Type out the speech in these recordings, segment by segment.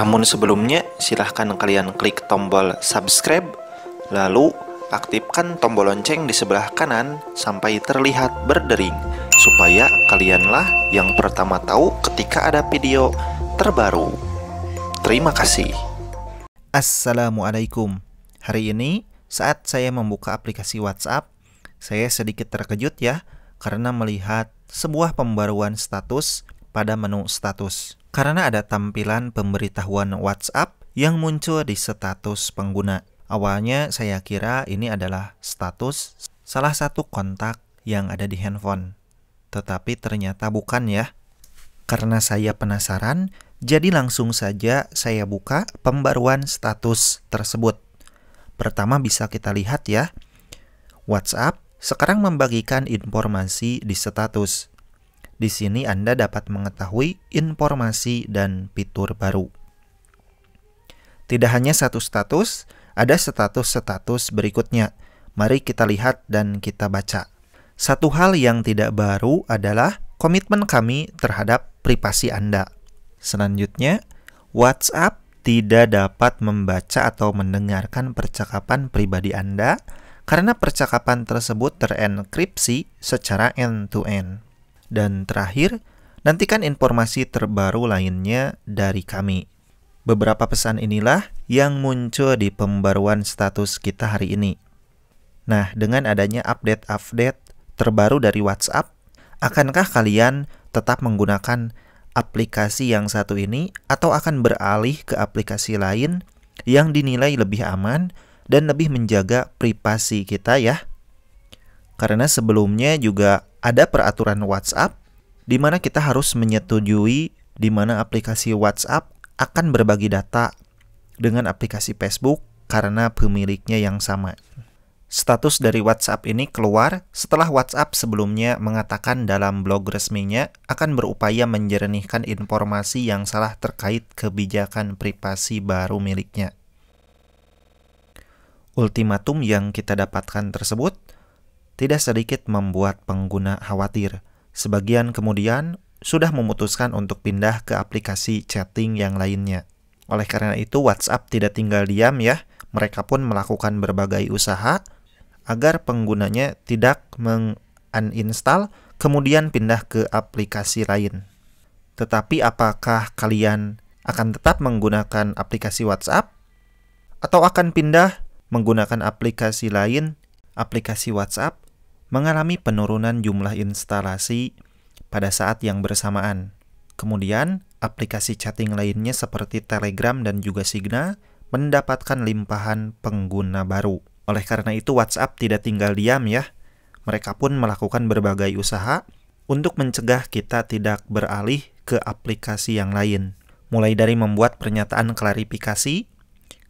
Namun sebelumnya, silahkan kalian klik tombol subscribe, lalu aktifkan tombol lonceng di sebelah kanan sampai terlihat berdering, supaya kalianlah yang pertama tahu ketika ada video terbaru. Terima kasih. Assalamualaikum. Hari ini, saat saya membuka aplikasi WhatsApp, saya sedikit terkejut ya, karena melihat sebuah pembaruan status pada menu status karena ada tampilan pemberitahuan WhatsApp yang muncul di status pengguna. Awalnya saya kira ini adalah status salah satu kontak yang ada di handphone. Tetapi ternyata bukan ya. Karena saya penasaran, jadi langsung saja saya buka pembaruan status tersebut. Pertama bisa kita lihat ya, WhatsApp sekarang membagikan informasi di status. Di sini Anda dapat mengetahui informasi dan fitur baru. Tidak hanya satu status, ada status-status berikutnya. Mari kita lihat dan kita baca. Satu hal yang tidak baru adalah komitmen kami terhadap privasi Anda. Selanjutnya, WhatsApp tidak dapat membaca atau mendengarkan percakapan pribadi Anda karena percakapan tersebut terenkripsi secara end-to-end. -end. Dan terakhir, nantikan informasi terbaru lainnya dari kami. Beberapa pesan inilah yang muncul di pembaruan status kita hari ini. Nah, dengan adanya update-update terbaru dari WhatsApp, akankah kalian tetap menggunakan aplikasi yang satu ini atau akan beralih ke aplikasi lain yang dinilai lebih aman dan lebih menjaga privasi kita ya. Karena sebelumnya juga ada peraturan WhatsApp di mana kita harus menyetujui di mana aplikasi WhatsApp akan berbagi data dengan aplikasi Facebook karena pemiliknya yang sama. Status dari WhatsApp ini keluar setelah WhatsApp sebelumnya mengatakan dalam blog resminya akan berupaya menjernihkan informasi yang salah terkait kebijakan privasi baru miliknya. Ultimatum yang kita dapatkan tersebut tidak sedikit membuat pengguna khawatir. Sebagian kemudian sudah memutuskan untuk pindah ke aplikasi chatting yang lainnya. Oleh karena itu, WhatsApp tidak tinggal diam ya. Mereka pun melakukan berbagai usaha agar penggunanya tidak menguninstall kemudian pindah ke aplikasi lain. Tetapi apakah kalian akan tetap menggunakan aplikasi WhatsApp atau akan pindah menggunakan aplikasi lain, aplikasi WhatsApp mengalami penurunan jumlah instalasi pada saat yang bersamaan. Kemudian, aplikasi chatting lainnya seperti Telegram dan juga Signal mendapatkan limpahan pengguna baru. Oleh karena itu, WhatsApp tidak tinggal diam ya. Mereka pun melakukan berbagai usaha untuk mencegah kita tidak beralih ke aplikasi yang lain. Mulai dari membuat pernyataan klarifikasi,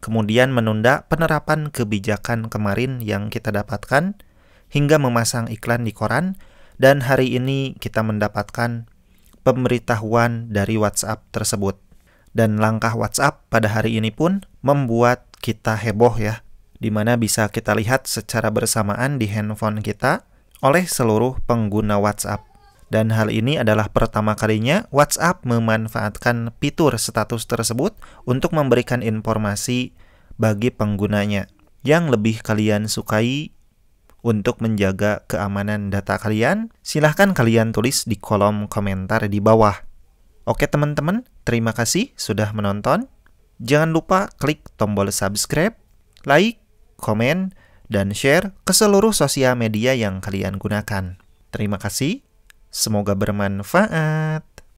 kemudian menunda penerapan kebijakan kemarin yang kita dapatkan, hingga memasang iklan di koran, dan hari ini kita mendapatkan pemberitahuan dari WhatsApp tersebut. Dan langkah WhatsApp pada hari ini pun membuat kita heboh ya, di mana bisa kita lihat secara bersamaan di handphone kita oleh seluruh pengguna WhatsApp. Dan hal ini adalah pertama kalinya WhatsApp memanfaatkan fitur status tersebut untuk memberikan informasi bagi penggunanya. Yang lebih kalian sukai untuk menjaga keamanan data kalian? Silahkan kalian tulis di kolom komentar di bawah. Oke teman-teman, terima kasih sudah menonton. Jangan lupa klik tombol subscribe, like, komen, dan share ke seluruh sosial media yang kalian gunakan. Terima kasih, semoga bermanfaat.